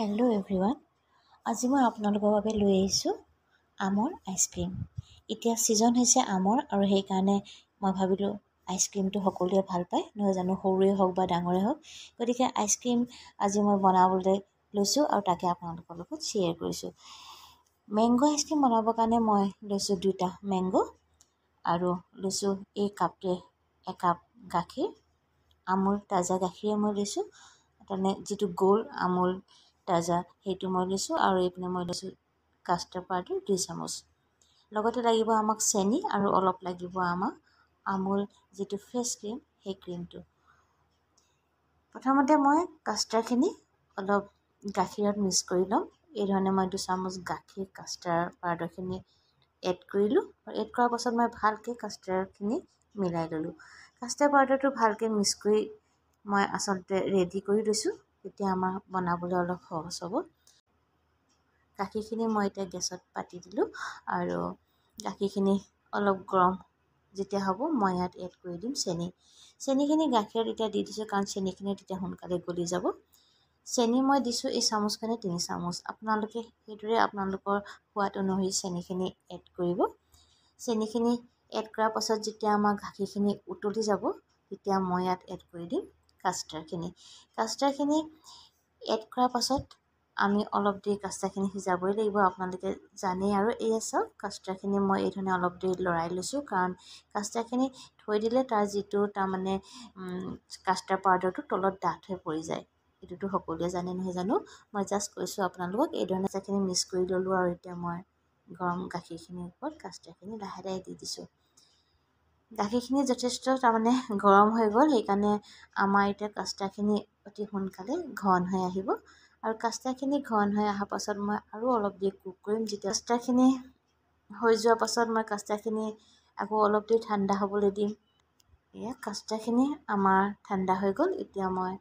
hello' everyone আজি মই আপোনালোকৰ বাবে লৈ আহিছোঁ আমৰ আইচক্ৰীম এতিয়া ছিজন হৈছে আমৰ আৰু সেইকাৰণে মই ভাবিলোঁ আইচক্ৰীমটো সকলোৱে ভাল পায় নহয় জানো সৰুৱে হওক বা ডাঙৰে হওক গতিকে আইচক্ৰীম আজি মই বনাবলৈ লৈছোঁ আৰু তাকে আপোনালোকৰ লগত শ্বেয়াৰ কৰিছোঁ মেংগ' আইচক্ৰীম বনাবৰ কাৰণে মই লৈছোঁ দুটা মেংগ' আৰু লৈছোঁ এই কাপটোৱে একাপ গাখীৰ আমূল তাজা গাখীৰে মই লৈছোঁ তাৰমানে যিটো গ'ল আমূল তাজা সেইটো মই লৈছোঁ আৰু এইপিনে মই লৈছোঁ কাষ্টাৰ পাউডাৰ দুই চামুচ লগতে লাগিব আমাক চেনি আৰু অলপ লাগিব আমাক আমুল যিটো ফেচ ক্ৰীম সেই ক্ৰীমটো প্ৰথমতে মই কাষ্টাৰখিনি অলপ গাখীৰত মিক্স কৰি ল'ম এইধৰণে মই দুচামুচ গাখীৰ কাষ্টাৰ পাউডাৰখিনি এড কৰিলোঁ আৰু এড কৰাৰ পাছত মই ভালকৈ কাষ্টাৰখিনি মিলাই ল'লোঁ কাষ্টাৰ পাউডাৰটো ভালকৈ মিক্স কৰি মই আচলতে ৰেডি কৰি লৈছোঁ তেতিয়া আমাৰ বনাবলৈ অলপ সহজ হ'ব গাখীৰখিনি মই এতিয়া গেছত পাতি দিলোঁ আৰু গাখীৰখিনি অলপ গৰম যেতিয়া হ'ব মই ইয়াত এড কৰি দিম চেনি চেনিখিনি গাখীৰত এতিয়া দি দিছোঁ কাৰণ চেনিখিনি তেতিয়া সোনকালে গলি যাব চেনি মই দিছোঁ এই চামুচখনে তিনি চামুচ আপোনালোকে সেইদৰে আপোনালোকৰ সোৱাদ অনুসৰি চেনিখিনি এড কৰিব চেনিখিনি এড কৰাৰ পাছত যেতিয়া আমাৰ গাখীৰখিনি উতলি যাব তেতিয়া মই ইয়াত এড কৰি দিম কাষ্টাৰখিনি কাষ্টাৰখিনি এড কৰাৰ পাছত আমি অলপ দেৰি কাষ্টাৰখিনি সিজাবই লাগিব আপোনালোকে জানেই আৰু এই চাওক কাষ্টাৰখিনি মই এইধৰণে অলপ দেৰি লৰাই লৈছোঁ কাৰণ কাষ্টাৰখিনি থৈ দিলে তাৰ যিটো তাৰমানে কাষ্টাৰ পাউডাৰটো তলত ডাঠ হৈ পৰি যায় সেইটোতো সকলোৱে জানে নহয় জানো মই জাষ্ট কৈছোঁ আপোনালোকক এইধৰণে চাহখিনি মিক্স কৰি ল'লোঁ আৰু এতিয়া মই গৰম গাখীৰখিনিৰ ওপৰত কাষ্টাৰখিনি লাহে লাহে দি দিছোঁ গাখীৰখিনি যথেষ্ট তাৰমানে গৰম হৈ গ'ল সেইকাৰণে আমাৰ এতিয়া কাষ্টাৰখিনি অতি সোনকালে ঘন হৈ আহিব আৰু কাষ্টাৰখিনি ঘন হৈ অহাৰ পাছত মই আৰু অলপ দেৰি কুক কৰিম যেতিয়া কাষ্টাৰখিনি হৈ যোৱাৰ পাছত মই কাষ্টাৰখিনি আকৌ অলপ দেৰি ঠাণ্ডা হ'বলৈ দিম এয়া কাষ্টাৰখিনি আমাৰ ঠাণ্ডা হৈ গ'ল এতিয়া মই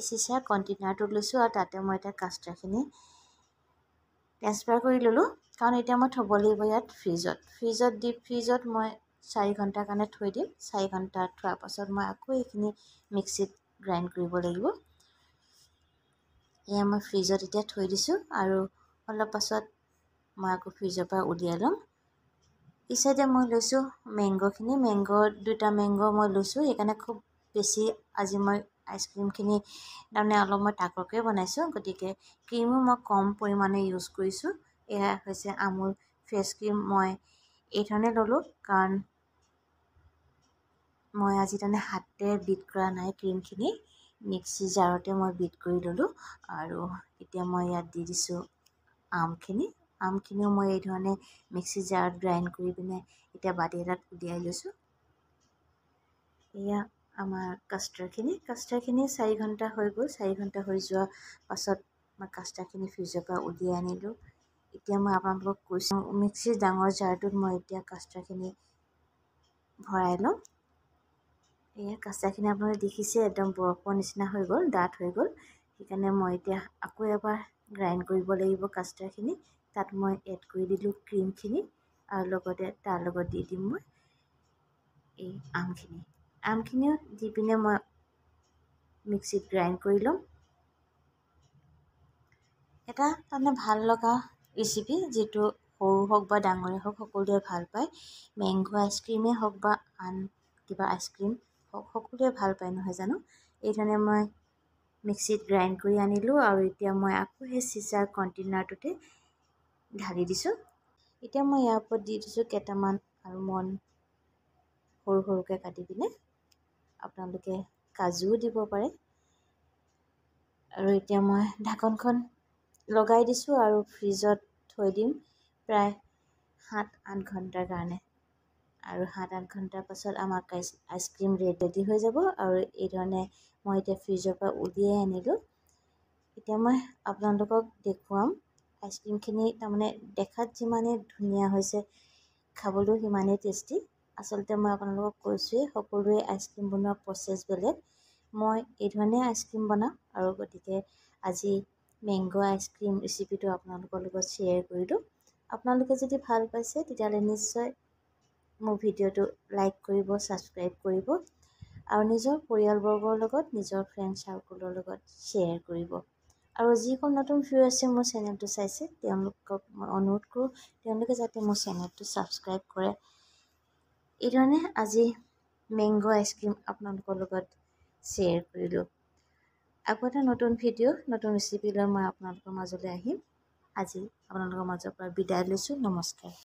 এই চিচাৰ কণ্টেইনাৰটো লৈছোঁ আৰু তাতে মই এতিয়া কাষ্টাৰখিনি ট্ৰেন্সফাৰ কৰি ল'লোঁ কাৰণ এতিয়া মই থ'ব লাগিব ইয়াত ফ্ৰিজত ফ্ৰিজত দি ফ্ৰিজত মই চাৰি ঘণ্টাৰ কাৰণে থৈ দিম চাৰি ঘণ্টা থোৱাৰ পাছত মই আকৌ এইখিনি মিক্সিত গ্ৰাইণ্ড কৰিব লাগিব এয়া মই ফ্ৰিজত এতিয়া থৈ দিছোঁ আৰু অলপ পাছত মই আকৌ ফ্ৰিজৰ পৰা উলিয়াই ল'ম ইচাইডে মই লৈছোঁ মেংগ'খিনি মেংগ' দুটা মেংগ' মই লৈছোঁ সেইকাৰণে খুব বেছি আজি মই আইচ ক্ৰীমখিনি তাৰমানে অলপ মই তাকৰকৈ বনাইছোঁ গতিকে ক্ৰীমো মই কম পৰিমাণে ইউজ কৰিছোঁ এয়া হৈছে আমোল ফেচ ক্ৰীম মই এইধৰণে ল'লোঁ কাৰণ মই আজি তাৰমানে হাতে বিট কৰা নাই ক্ৰীমখিনি মিক্সি জাৰতে মই বিট কৰি ল'লোঁ আৰু এতিয়া মই ইয়াত দি দিছোঁ আমখিনি আমখিনিও মই এইধৰণে মিক্সি জাৰত গ্ৰাইণ্ড কৰি পিনে এতিয়া বাতি এটাত উলিয়াই লৈছোঁ এয়া আমাৰ কাষ্টাৰখিনি কাষ্টাৰখিনি চাৰি ঘণ্টা হৈ গ'ল চাৰি ঘণ্টা হৈ যোৱাৰ পাছত মই কাষ্টাৰখিনি ফ্ৰিজৰ পৰা উলিয়াই আনিলোঁ এতিয়া মই আপোনালোকক কৈছোঁ মিক্সিৰ ডাঙৰ জাৰটোত মই এতিয়া কাষ্টাৰখিনি ভৰাই ল'ম এয়া কাঁচাখিনি আপোনালোকে দেখিছে একদম বৰফৰ নিচিনা হৈ গ'ল ডাঠ হৈ গ'ল সেইকাৰণে মই এতিয়া আকৌ এবাৰ গ্ৰাইণ্ড কৰিব লাগিব কাষ্টাৰখিনি তাত মই এড কৰি দিলোঁ ক্ৰীমখিনি আৰু লগতে তাৰ লগত দি দিম মই এই আমখিনি আমখিনিও দি পিনে মই মিক্সিত গ্ৰাইণ্ড কৰি ল'ম এটা তাৰমানে ভাল লগা ৰেচিপি যিটো সৰু হওক বা ডাঙৰে হওক সকলোৱে ভাল পায় মেংগ' আইচক্ৰীমেই হওক বা আন কিবা আইচক্ৰীম সকলোৱে ভাল পায় নহয় জানো এইধৰণে মই মিক্সিত গ্ৰাইণ্ড কৰি আনিলোঁ আৰু এতিয়া মই আকৌ সেই চিজাৰ কণ্টেইনাৰটোতে ঢালি দিছোঁ এতিয়া মই ইয়াৰ ওপৰত দি দিছোঁ কেইটামান আৰু মন সৰু সৰুকৈ কাটি পিনে আপোনালোকে কাজুও দিব পাৰে আৰু এতিয়া মই ঢাকনখন লগাই দিছোঁ আৰু ফ্ৰিজত থৈ দিম প্ৰায় সাত আঠ ঘণ্টাৰ কাৰণে আৰু সাত আঠ ঘণ্টাৰ পাছত আমাক আইচ আইচক্ৰীম ৰেডি হৈ যাব আৰু এইধৰণে মই এতিয়া ফ্ৰিজৰ পৰা উলিয়াই আনিলোঁ এতিয়া মই আপোনালোকক দেখুৱাম আইচক্ৰীমখিনি তাৰমানে দেখাত যিমানেই ধুনীয়া হৈছে খাবলৈও সিমানেই টেষ্টি আচলতে মই আপোনালোকক কৈছোঁৱেই সকলোৱে আইচক্ৰীম বনোৱা প্ৰচেছ বেলেগ মই এইধৰণে আইচক্ৰীম বনাওঁ আৰু গতিকে আজি মেংগ' আইচক্ৰীম ৰেচিপিটো আপোনালোকৰ লগত শ্বেয়াৰ কৰিলোঁ আপোনালোকে যদি ভাল পাইছে তেতিয়াহ'লে নিশ্চয় মোৰ ভিডিঅ'টো লাইক কৰিব ছাবস্ক্ৰাইব কৰিব আৰু নিজৰ পৰিয়ালবৰ্গৰ লগত নিজৰ ফ্ৰেণ্ড চাৰ্কুলৰ লগত শ্বেয়াৰ কৰিব আৰু যিসকল নতুন ভিউ আছে মোৰ চেনেলটো চাইছে তেওঁলোকক মই অনুৰোধ কৰোঁ তেওঁলোকে যাতে মোৰ চেনেলটো ছাবস্ক্ৰাইব কৰে এইধৰণে আজি মেংগ' আইচক্ৰীম আপোনালোকৰ লগত শ্বেয়াৰ কৰিলোঁ আকৌ এটা নতুন ভিডিঅ' নতুন ৰেচিপি লৈ মই আপোনালোকৰ মাজলৈ আহিম আজি আপোনালোকৰ মাজৰ পৰা বিদায় লৈছোঁ নমস্কাৰ